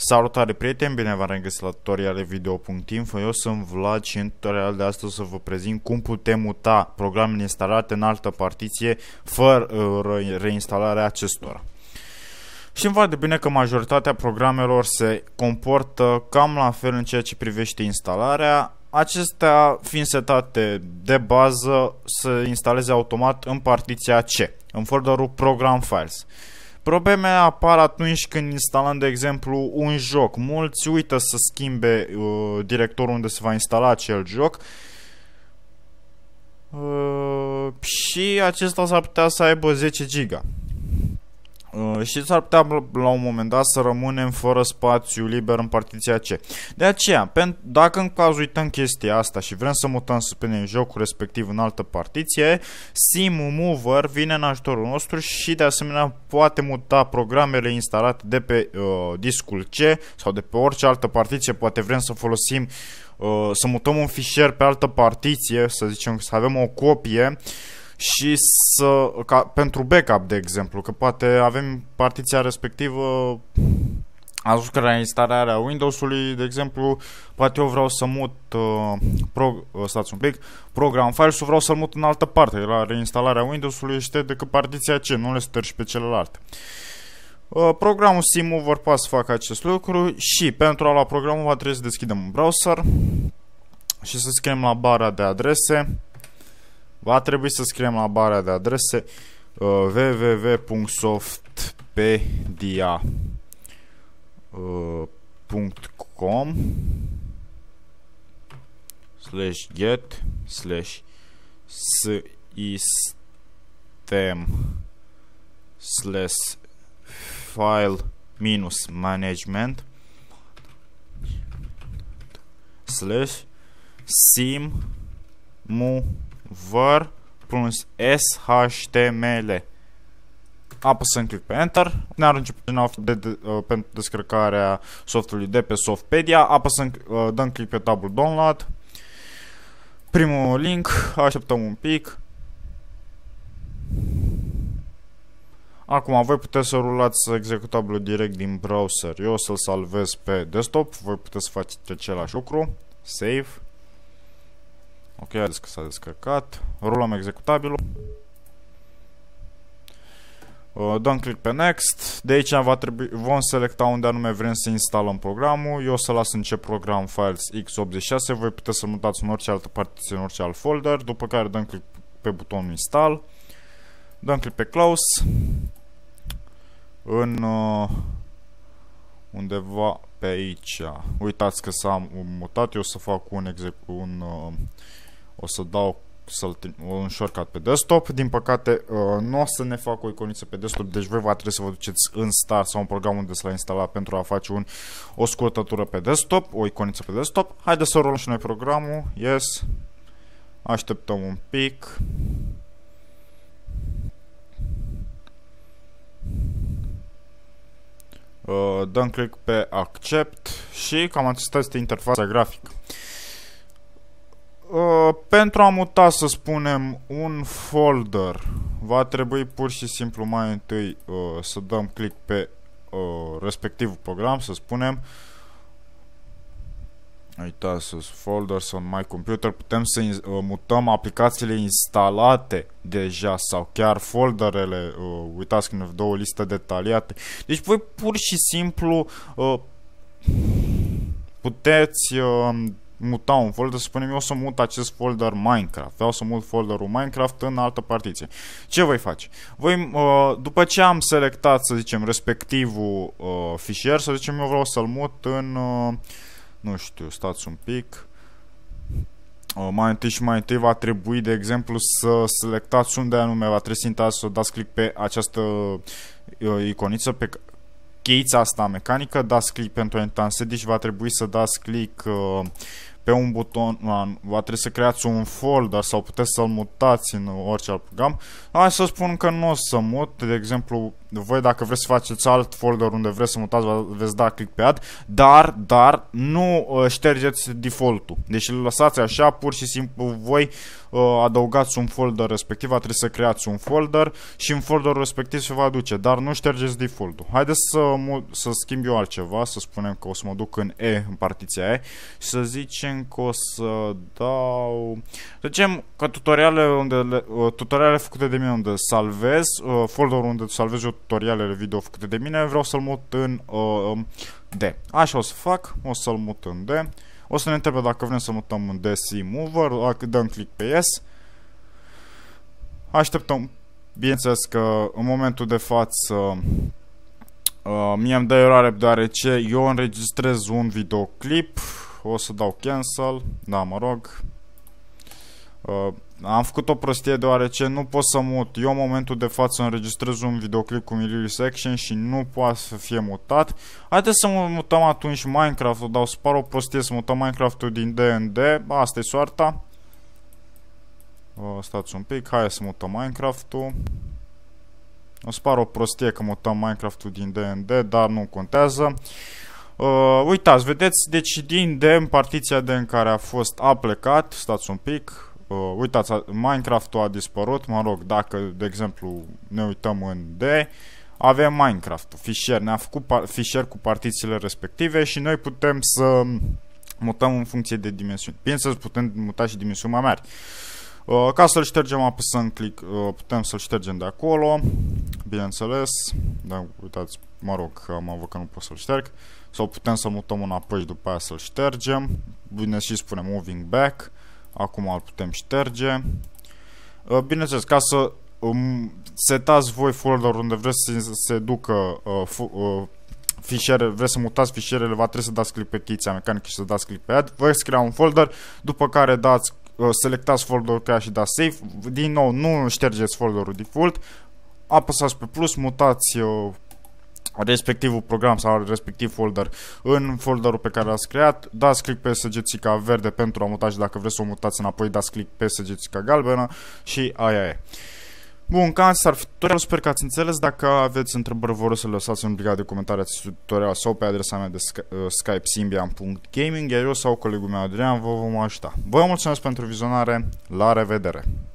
Salutare prieteni, bine v-am regăsit la tutoriale video.info, eu sunt Vlad și în tutorial de astăzi să vă prezint cum putem muta programele instalate în altă partiție fără uh, reinstalarea acestora. Știm foarte bine că majoritatea programelor se comportă cam la fel în ceea ce privește instalarea, acestea fiind setate de bază se instaleze automat în partiția C, în folderul Program Files. Probleme apar atunci când instalăm, de exemplu, un joc. Mulți uită să schimbe uh, directorul unde se va instala acel joc uh, și acesta s-ar putea să aibă 10 giga. Uh, și s-ar putea la un moment dat să rămânem fără spațiu liber în partiția C. De aceea, dacă în caz uităm chestia asta și vrem să mutăm spune jocul respectiv în altă partiție, Simu Mover vine în ajutorul nostru și de asemenea poate muta programele instalate de pe uh, discul C sau de pe orice altă partiție, poate vrem să folosim uh, să mutăm un fișier pe altă partiție, să zicem să avem o copie uh, și să, ca, pentru backup, de exemplu, că poate avem partiția respectivă că la instalarea Windows-ului, de exemplu, poate eu vreau să mut uh, pro, uh, stați un pic, program files vreau să-l mut în altă parte, la reinstalarea Windows-ului este decât partiția C, nu le stărși pe celelalte. Uh, programul vor poate să facă acest lucru și pentru a lua programul va trebui să deschidem un browser și să scriem la bara de adrese Va trebui să scriem la barea de adrese uh, www.softpedia.com uh, slash get slash system slash file minus management slash sim mu var plus shtml. Apăsăm click pe Enter, ne arunce pagina de, de, uh, pentru descărcarea softului de pe Softpedia, apăsăm, uh, dăm click pe tabul Download, primul link, așteptăm un pic. Acum voi puteți să rulați executabilul direct din browser. Eu o să-l salvez pe desktop, voi puteți să faceți același lucru, save. Ok, zis că s-a descărcat. Rulăm executabilul. Uh, dăm click pe Next. De aici va trebui, vom selecta unde anume vrem să instalăm programul. Eu o să las în ce program Files x86. Voi puteți să mutați în orice altă partiție, în orice alt folder. După care dăm click pe butonul Install. Dăm click pe Close. În uh, undeva pe aici. Uitați că s-a mutat. Eu o să fac un, exec, un uh, o să dau să-l un shortcut pe desktop. Din păcate, uh, nu o să ne fac o iconiță pe desktop, deci voi va trebui să vă duceți în Star sau un program unde să l instalat pentru a face un, o scurtătură pe desktop, o iconiță pe desktop. Haideți să rolăm și noi programul. Yes. Așteptăm un pic. Uh, dăm click pe Accept și cam acesta este interfața grafică. Uh, pentru a muta, să spunem, un folder, va trebui pur și simplu mai întâi uh, să dăm click pe uh, respectivul program, să spunem. Uitați sus, folder, sunt my computer, putem să uh, mutăm aplicațiile instalate deja sau chiar folderele, uh, uitați când două listă detaliate. Deci voi pur și simplu uh, puteți... Uh, muta un folder, să spunem, eu să mut acest folder Minecraft, vreau să mut folderul Minecraft în altă partiție. Ce voi face? Voi, uh, după ce am selectat, să zicem, respectivul uh, fișier, să zicem, eu vreau să-l mut în, uh, nu știu, stați un pic, mai întâi și mai întâi va trebui, de exemplu, să selectați unde anume va trebui să intrați, să dați click pe această iconiță, pe cheița asta mecanică, dați click pentru a intra în sedici, va trebui să dați click uh, pe un buton, va trebui să creați un folder sau puteți să-l mutați în orice alt program. Hai să spun că nu o să mut, de exemplu, voi dacă vreți să faceți alt folder unde vreți să mutați, veți da click pe add, dar, dar nu uh, ștergeți default-ul. Deci îl lăsați așa, pur și simplu voi uh, adăugați un folder respectiv, a trebui să creați un folder și în folderul respectiv se va aduce, dar nu ștergeți default-ul. Haideți să, să schimb eu altceva, să spunem că o să mă duc în E, în partiția E, și să zicem că o să dau... Zicem că tutoriale, unde le, uh, tutoriale făcute de mine unde salvez, uh, folderul unde salvez eu tutorialele video făcute de mine, vreau să-l mut în uh, um, D. Așa o să fac, o să-l mut în D. O să ne întrebe dacă vrem să mutăm în DC Mover, dacă dăm click pe Yes. Așteptăm, bineînțeles că în momentul de față uh, mie îmi dă eroare deoarece eu înregistrez un videoclip, o să dau cancel, da mă rog. Uh, am făcut o prostie deoarece nu pot să mut. Eu în momentul de față înregistrez un videoclip cu Mililis Action și nu poate să fie mutat. Haideți să mutăm atunci Minecraft-ul, dar o să o prostie să mutăm Minecraft-ul din D&D. asta e soarta. O, stați un pic, hai să mutăm Minecraft-ul. O să par o prostie că mutăm Minecraft-ul din D&D, dar nu contează. Uh, uitați, vedeți, deci din D în partiția D în care a fost a plecat, stați un pic, Uh, uitați, Minecraft-ul a dispărut, mă rog, dacă, de exemplu, ne uităm în D, avem Minecraft-ul, fișier, ne-a făcut fișier cu partițiile respective și noi putem să mutăm în funcție de dimensiuni. Bineînțeles, putem muta și dimensiuni mai mari. Uh, ca să-l ștergem, apăsăm click, uh, putem să-l ștergem de acolo, bineînțeles, da, uitați, mă rog, mă văd că nu pot să-l șterg, sau putem să mutăm înapoi și după aia să-l ștergem, bine și spunem moving back, Acum îl putem șterge. Uh, bineînțeles, ca să um, setați voi folder unde vreți să se ducă uh, uh, fișiere, vreți să mutați fișierele, va trebui să dați click pe chitia mecanică și să dați click pe add, vă crea un folder, după care dați, selectați folderul ca și dați save, din nou nu ștergeți folderul default, apăsați pe plus, mutați respectivul program sau respectiv folder în folderul pe care l-ați creat, dați click pe săgețica verde pentru a muta și dacă vreți să o mutați înapoi, dați click pe săgețica galbenă și aia e. Bun, ca s ar fi tutorial, sper că ați înțeles, dacă aveți întrebări vă să le lăsați în obligat de comentarii acest tutorial sau pe adresa mea de uh, Skype simbian.gaming, iar eu sau colegul meu Adrian vă vom ajuta. Vă mulțumesc pentru vizionare, la revedere!